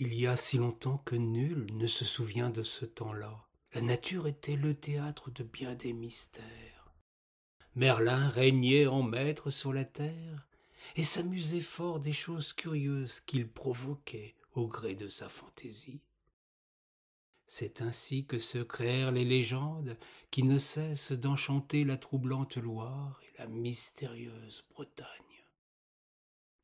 Il y a si longtemps que nul ne se souvient de ce temps-là. La nature était le théâtre de bien des mystères. Merlin régnait en maître sur la terre et s'amusait fort des choses curieuses qu'il provoquait au gré de sa fantaisie. C'est ainsi que se créèrent les légendes qui ne cessent d'enchanter la troublante Loire et la mystérieuse Bretagne.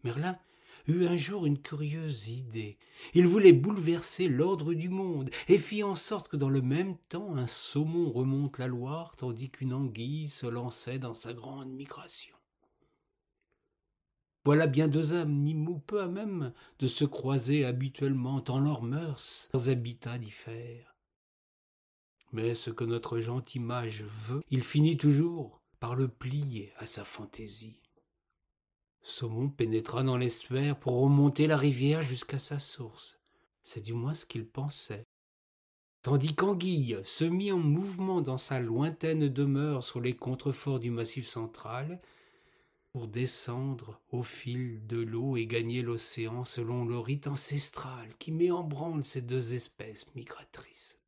Merlin eut un jour une curieuse idée. Il voulait bouleverser l'ordre du monde et fit en sorte que dans le même temps un saumon remonte la Loire tandis qu'une anguille se lançait dans sa grande migration. Voilà bien deux âmes, ni mou peu à même, de se croiser habituellement, tant leurs mœurs, leurs habitats diffèrent. Mais ce que notre gentil mage veut, il finit toujours par le plier à sa fantaisie. Saumon pénétra dans les sphères pour remonter la rivière jusqu'à sa source. C'est du moins ce qu'il pensait. Tandis qu'Anguille se mit en mouvement dans sa lointaine demeure sur les contreforts du massif central, pour descendre au fil de l'eau et gagner l'océan selon le rite ancestral qui met en branle ces deux espèces migratrices.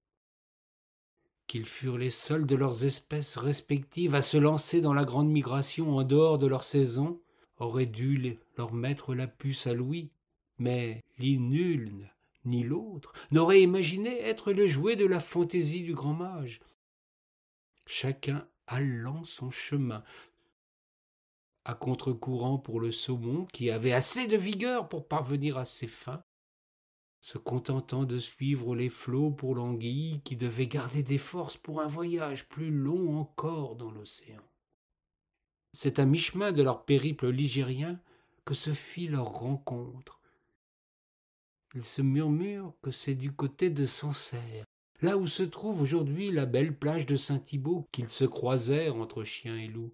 Qu'ils furent les seuls de leurs espèces respectives à se lancer dans la grande migration en dehors de leur saison, aurait dû leur mettre la puce à Louis, mais ni nul ni l'autre n'aurait imaginé être le jouet de la fantaisie du grand mage. Chacun allant son chemin, à contre-courant pour le saumon qui avait assez de vigueur pour parvenir à ses fins, se contentant de suivre les flots pour l'anguille qui devait garder des forces pour un voyage plus long encore dans l'océan. C'est à mi-chemin de leur périple ligérien que se fit leur rencontre. Ils se murmurent que c'est du côté de Sancerre, là où se trouve aujourd'hui la belle plage de Saint-Thibault, qu'ils se croisèrent entre chiens et loup.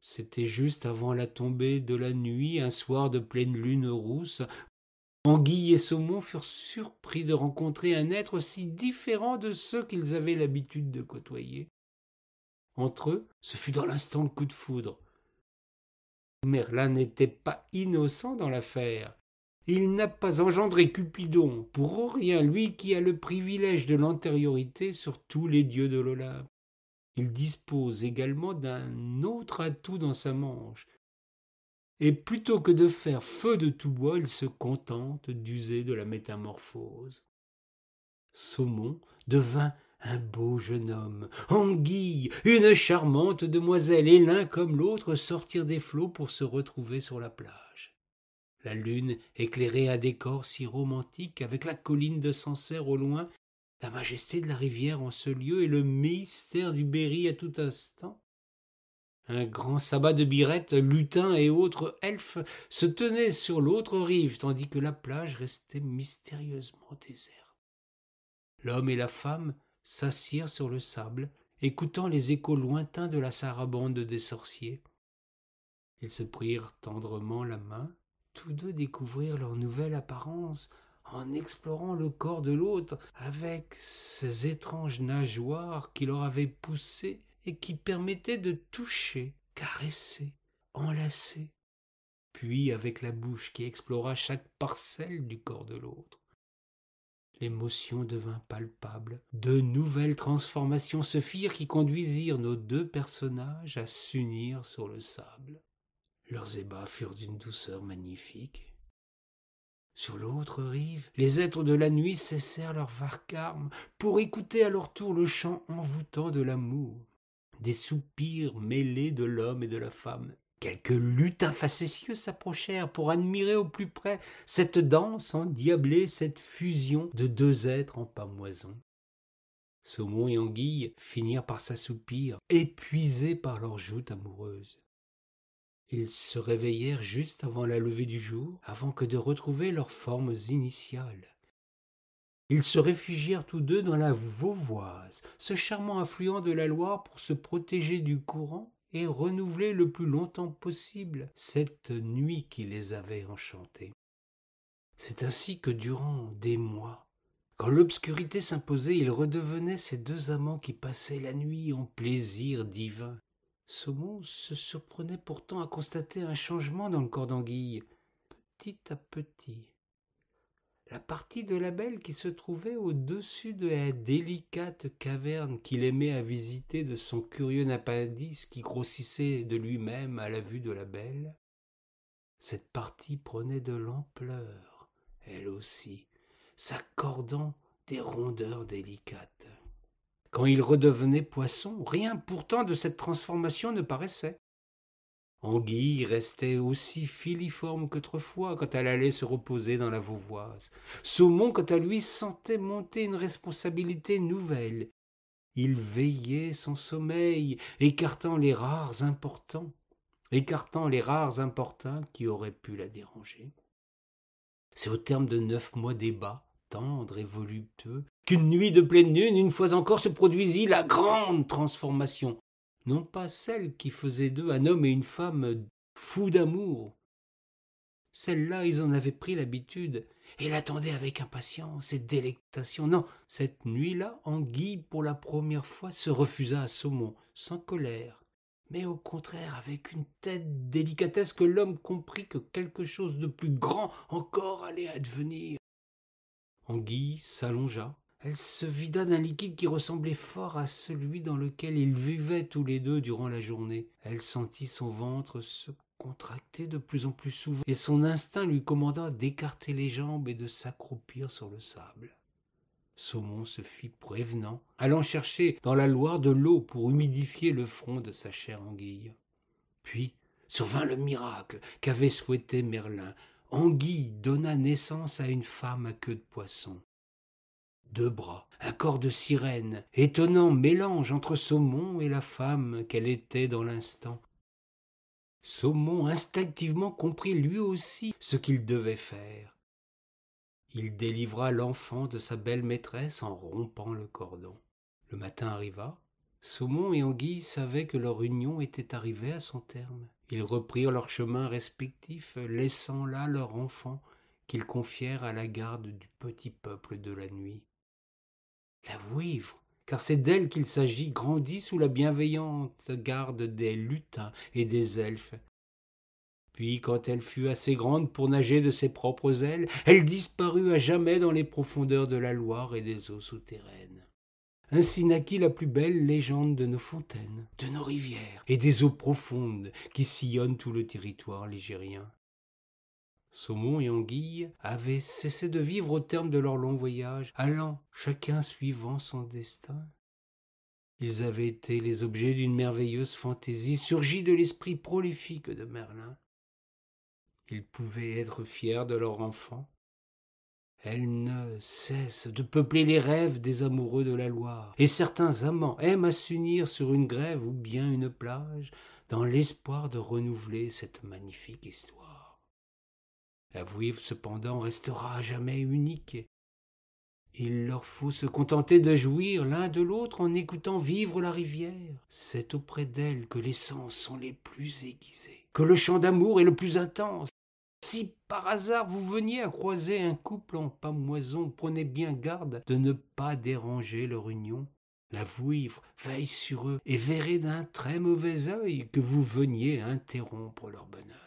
C'était juste avant la tombée de la nuit, un soir de pleine lune rousse. Anguille et Saumon furent surpris de rencontrer un être si différent de ceux qu'ils avaient l'habitude de côtoyer. Entre eux, ce fut dans l'instant le coup de foudre. Merlin n'était pas innocent dans l'affaire. Il n'a pas engendré Cupidon, pour rien lui qui a le privilège de l'antériorité sur tous les dieux de l'Olympe. Il dispose également d'un autre atout dans sa manche. Et plutôt que de faire feu de tout bois, il se contente d'user de la métamorphose. Saumon devint un beau jeune homme, Anguille, une charmante demoiselle, et l'un comme l'autre sortirent des flots pour se retrouver sur la plage. La lune éclairait un décor si romantique, avec la colline de Sancerre au loin, la majesté de la rivière en ce lieu et le mystère du Berry à tout instant. Un grand sabbat de birettes, lutins et autres elfes se tenaient sur l'autre rive, tandis que la plage restait mystérieusement déserte. L'homme et la femme s'assirent sur le sable, écoutant les échos lointains de la sarabande des sorciers. Ils se prirent tendrement la main, tous deux découvrirent leur nouvelle apparence en explorant le corps de l'autre avec ces étranges nageoires qui leur avaient poussé et qui permettaient de toucher, caresser, enlacer, puis avec la bouche qui explora chaque parcelle du corps de l'autre l'émotion devint palpable. De nouvelles transformations se firent qui conduisirent nos deux personnages à s'unir sur le sable. Leurs ébats furent d'une douceur magnifique. Sur l'autre rive, les êtres de la nuit cessèrent leur varcarmes pour écouter à leur tour le chant envoûtant de l'amour. Des soupirs mêlés de l'homme et de la femme Quelques lutins facétieux s'approchèrent pour admirer au plus près cette danse endiablée, cette fusion de deux êtres en pamoison. Saumon et Anguille finirent par s'assoupir, épuisés par leur joute amoureuse. Ils se réveillèrent juste avant la levée du jour, avant que de retrouver leurs formes initiales. Ils se réfugièrent tous deux dans la Vauvoise, ce charmant affluent de la Loire pour se protéger du courant et renouveler le plus longtemps possible cette nuit qui les avait enchantés. C'est ainsi que durant des mois, quand l'obscurité s'imposait, ils redevenaient ces deux amants qui passaient la nuit en plaisir divin. Saumon se surprenait pourtant à constater un changement dans le corps d'anguille, petit à petit la partie de la belle qui se trouvait au-dessus de la délicate caverne qu'il aimait à visiter de son curieux napadis qui grossissait de lui-même à la vue de la belle. Cette partie prenait de l'ampleur, elle aussi, s'accordant des rondeurs délicates. Quand il redevenait poisson, rien pourtant de cette transformation ne paraissait. Anguille restait aussi filiforme qu'autrefois quand elle allait se reposer dans la Vauvoise. Saumon, quant à lui, sentait monter une responsabilité nouvelle. Il veillait son sommeil, écartant les rares importants, écartant les rares importants qui auraient pu la déranger. C'est au terme de neuf mois débats, tendres et voluptueux, qu'une nuit de pleine lune, une fois encore, se produisit la grande transformation non pas celle qui faisait d'eux un homme et une femme fous d'amour. Celle-là, ils en avaient pris l'habitude et l'attendaient avec impatience et délectation. Non, cette nuit-là, Anguille, pour la première fois, se refusa à Saumon, sans colère, mais au contraire avec une telle délicatesse que l'homme comprit que quelque chose de plus grand encore allait advenir. Anguille s'allongea, elle se vida d'un liquide qui ressemblait fort à celui dans lequel ils vivaient tous les deux durant la journée. Elle sentit son ventre se contracter de plus en plus souvent, et son instinct lui commanda d'écarter les jambes et de s'accroupir sur le sable. Saumon se fit prévenant, allant chercher dans la Loire de l'eau pour humidifier le front de sa chère anguille. Puis survint le miracle qu'avait souhaité Merlin. Anguille donna naissance à une femme à queue de poisson deux bras, un corps de sirène, étonnant mélange entre Saumon et la femme qu'elle était dans l'instant. Saumon instinctivement comprit lui aussi ce qu'il devait faire. Il délivra l'enfant de sa belle maîtresse en rompant le cordon. Le matin arriva. Saumon et Anguille savaient que leur union était arrivée à son terme. Ils reprirent leur chemin respectif, laissant là leur enfant qu'ils confièrent à la garde du petit peuple de la nuit. La vouivre, car c'est d'elle qu'il s'agit, grandit sous la bienveillante garde des lutins et des elfes. Puis, quand elle fut assez grande pour nager de ses propres ailes, elle disparut à jamais dans les profondeurs de la Loire et des eaux souterraines. Ainsi naquit la plus belle légende de nos fontaines, de nos rivières et des eaux profondes qui sillonnent tout le territoire ligérien. Saumon et Anguille avaient cessé de vivre au terme de leur long voyage, allant chacun suivant son destin. Ils avaient été les objets d'une merveilleuse fantaisie surgie de l'esprit prolifique de Merlin. Ils pouvaient être fiers de leur enfant. Elle ne cesse de peupler les rêves des amoureux de la Loire, et certains amants aiment à s'unir sur une grève ou bien une plage dans l'espoir de renouveler cette magnifique histoire. La vouivre cependant restera à jamais unique. Il leur faut se contenter de jouir l'un de l'autre en écoutant vivre la rivière. C'est auprès d'elle que les sens sont les plus aiguisés, que le chant d'amour est le plus intense. Si par hasard vous veniez à croiser un couple en pamoison, prenez bien garde de ne pas déranger leur union. La vouivre veille sur eux et verrez d'un très mauvais œil que vous veniez interrompre leur bonheur.